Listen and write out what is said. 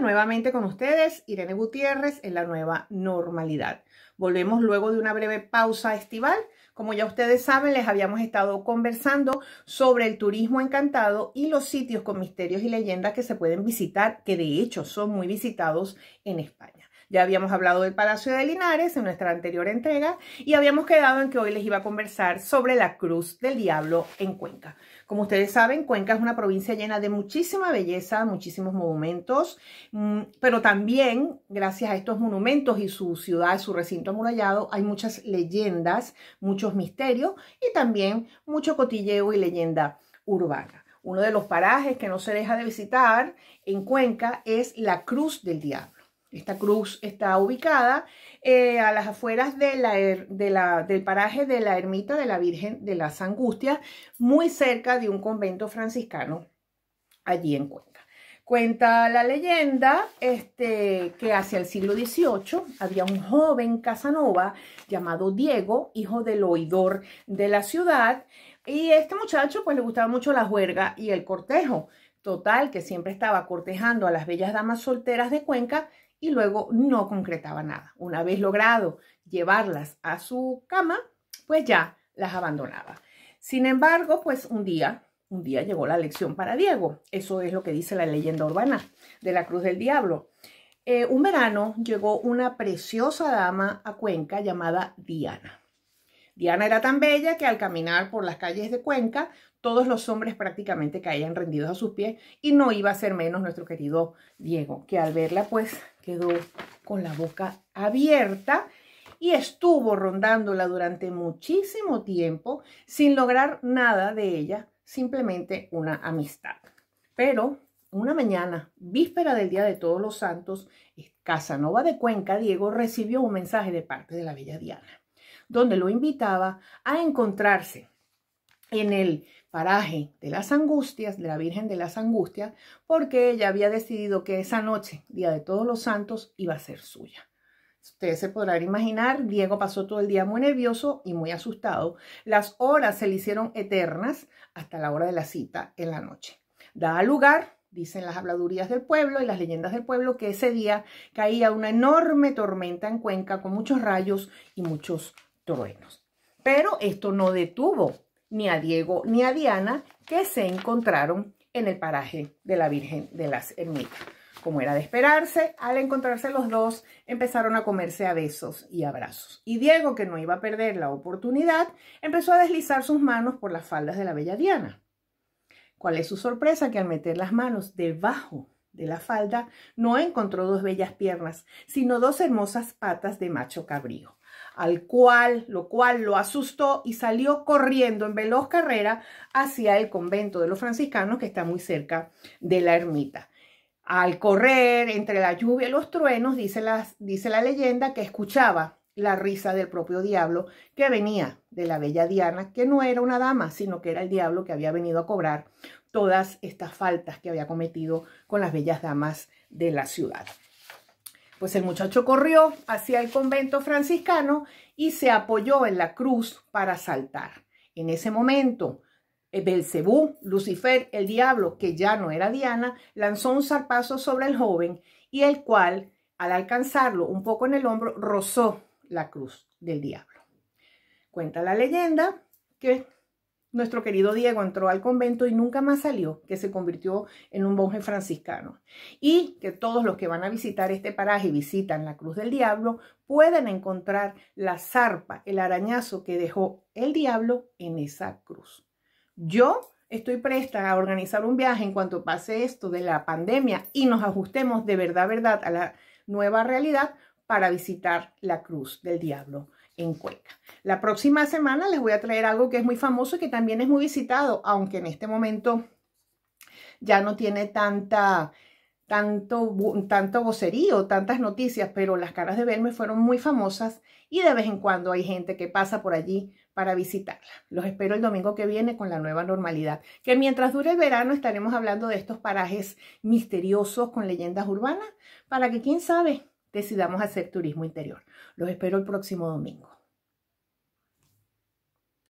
nuevamente con ustedes, Irene Gutiérrez en la nueva normalidad. Volvemos luego de una breve pausa estival. Como ya ustedes saben, les habíamos estado conversando sobre el turismo encantado y los sitios con misterios y leyendas que se pueden visitar, que de hecho son muy visitados en España. Ya habíamos hablado del Palacio de Linares en nuestra anterior entrega y habíamos quedado en que hoy les iba a conversar sobre la Cruz del Diablo en Cuenca. Como ustedes saben, Cuenca es una provincia llena de muchísima belleza, muchísimos monumentos, mm, pero también gracias a estos monumentos y su ciudad, su recinto amurallado, hay muchas leyendas, muchos misterios y también mucho cotilleo y leyenda urbana. Uno de los parajes que no se deja de visitar en Cuenca es la Cruz del Diablo. Esta cruz está ubicada eh, a las afueras del paraje de la ermita de la Virgen de las Angustias, muy cerca de un convento franciscano allí en Cuenca. Cuenta la leyenda este, que hacia el siglo XVIII había un joven Casanova llamado Diego, hijo del oidor de la ciudad, y este muchacho pues le gustaba mucho la juerga y el cortejo. Total, que siempre estaba cortejando a las bellas damas solteras de Cuenca y luego no concretaba nada. Una vez logrado llevarlas a su cama, pues ya las abandonaba. Sin embargo, pues un día, un día llegó la lección para Diego. Eso es lo que dice la leyenda urbana de la Cruz del Diablo. Eh, un verano llegó una preciosa dama a Cuenca llamada Diana. Diana era tan bella que al caminar por las calles de Cuenca, todos los hombres prácticamente caían rendidos a sus pies y no iba a ser menos nuestro querido Diego, que al verla pues quedó con la boca abierta y estuvo rondándola durante muchísimo tiempo sin lograr nada de ella, simplemente una amistad. Pero una mañana, víspera del Día de Todos los Santos, Casanova de Cuenca, Diego recibió un mensaje de parte de la bella Diana donde lo invitaba a encontrarse en el paraje de las angustias, de la Virgen de las Angustias, porque ella había decidido que esa noche, Día de Todos los Santos, iba a ser suya. Ustedes se podrán imaginar, Diego pasó todo el día muy nervioso y muy asustado. Las horas se le hicieron eternas hasta la hora de la cita en la noche. Da lugar, dicen las habladurías del pueblo y las leyendas del pueblo, que ese día caía una enorme tormenta en Cuenca con muchos rayos y muchos truenos. Pero esto no detuvo ni a Diego ni a Diana que se encontraron en el paraje de la Virgen de las Ermitas. Como era de esperarse, al encontrarse los dos empezaron a comerse a besos y abrazos. Y Diego, que no iba a perder la oportunidad, empezó a deslizar sus manos por las faldas de la bella Diana. ¿Cuál es su sorpresa? Que al meter las manos debajo de la falda, no encontró dos bellas piernas, sino dos hermosas patas de macho cabrío al cual, lo cual lo asustó y salió corriendo en veloz carrera hacia el convento de los franciscanos que está muy cerca de la ermita. Al correr entre la lluvia y los truenos, dice, dice la leyenda que escuchaba la risa del propio diablo que venía de la bella Diana, que no era una dama, sino que era el diablo que había venido a cobrar todas estas faltas que había cometido con las bellas damas de la ciudad. Pues el muchacho corrió hacia el convento franciscano y se apoyó en la cruz para saltar. En ese momento, eh, Belcebú, Lucifer, el diablo, que ya no era Diana, lanzó un zarpazo sobre el joven y el cual, al alcanzarlo un poco en el hombro, rozó la cruz del diablo. Cuenta la leyenda que nuestro querido Diego entró al convento y nunca más salió, que se convirtió en un monje franciscano. Y que todos los que van a visitar este paraje y visitan la Cruz del Diablo pueden encontrar la zarpa, el arañazo que dejó el diablo en esa cruz. Yo estoy presta a organizar un viaje en cuanto pase esto de la pandemia y nos ajustemos de verdad, verdad a la nueva realidad para visitar la Cruz del Diablo en La próxima semana les voy a traer algo que es muy famoso y que también es muy visitado, aunque en este momento ya no tiene tanta, tanto, tanto vocerío, tantas noticias, pero las caras de verme fueron muy famosas y de vez en cuando hay gente que pasa por allí para visitarla. Los espero el domingo que viene con la nueva normalidad, que mientras dure el verano estaremos hablando de estos parajes misteriosos con leyendas urbanas, para que quién sabe decidamos hacer turismo interior. Los espero el próximo domingo.